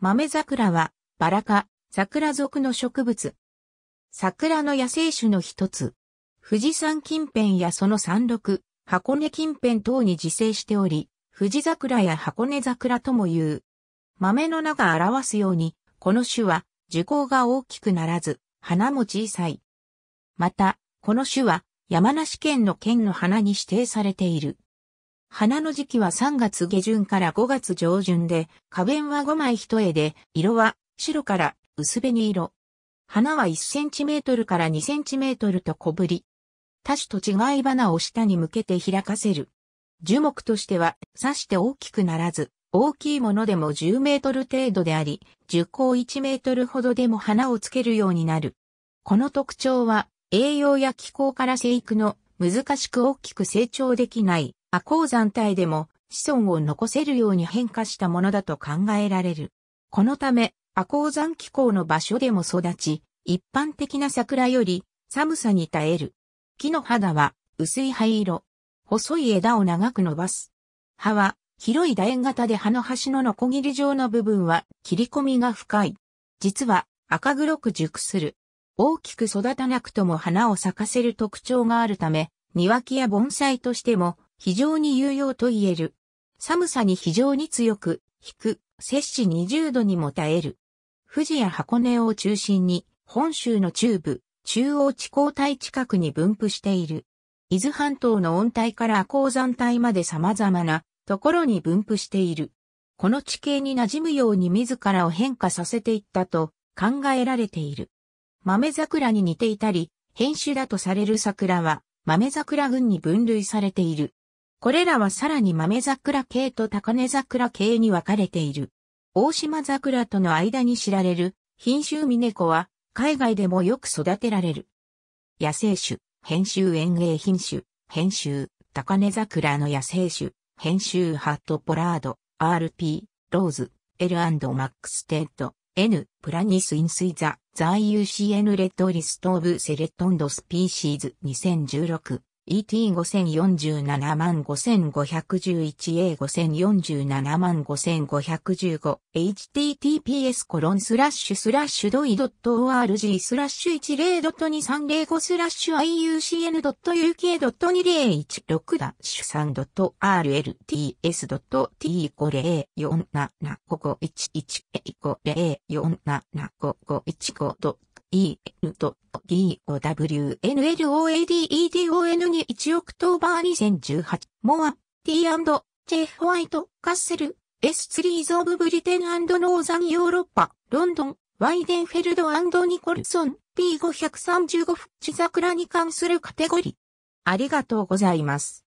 豆桜は、バラ科、桜属の植物。桜の野生種の一つ。富士山近辺やその山麓、箱根近辺等に自生しており、富士桜や箱根桜とも言う。豆の名が表すように、この種は、樹高が大きくならず、花も小さい。また、この種は、山梨県の県の花に指定されている。花の時期は3月下旬から5月上旬で、花弁は5枚一重で、色は白から薄紅色。花は1センチメートルから2センチメートルと小ぶり。多種と違い花を下に向けて開かせる。樹木としては、刺して大きくならず、大きいものでも10メートル程度であり、樹高1メートルほどでも花をつけるようになる。この特徴は、栄養や気候から生育の難しく大きく成長できない亜鉱山帯でも子孫を残せるように変化したものだと考えられる。このため、亜鉱山気候の場所でも育ち、一般的な桜より寒さに耐える。木の肌は薄い灰色。細い枝を長く伸ばす。葉は広い楕円型で葉の端のノコギリ状の部分は切り込みが深い。実は赤黒く熟する。大きく育たなくとも花を咲かせる特徴があるため、庭木や盆栽としても非常に有用と言える。寒さに非常に強く、低く、摂氏20度にも耐える。富士や箱根を中心に、本州の中部、中央地高帯近くに分布している。伊豆半島の温帯から鉱山帯まで様々なところに分布している。この地形に馴染むように自らを変化させていったと考えられている。豆桜に似ていたり、変種だとされる桜は豆桜群に分類されている。これらはさらに豆桜系と高根桜系に分かれている。大島桜との間に知られる品種ミネコは海外でもよく育てられる。野生種、編集園芸品種、編集、高根桜の野生種、編集ハットポラード、RP、ローズ、L& マックステッド、N、プラニスインスイザ、ザ在 UCN レッドリストオブセレットンドスピーシーズ2016。ET5047 万 5511A5047 万5515 https コロンスラッシュスラッシュドイドット org スラッシュ10ドット2305スラッシュ iucn ドット uk ドット2016ダッシュ3ドット rlts ドット t 5047551150475515ドット E, N と D, O, W, N, L, O, A, D, E, D, O, N に1オクトーバー2018、モア、T&J ホワイト、カッセル、S ツリーズ・オブ・ブリテンノーザン・ヨーロッパ、ロンドン、ワイデンフェルドニコルソン、P535 フッチ桜に関するカテゴリー。ありがとうございます。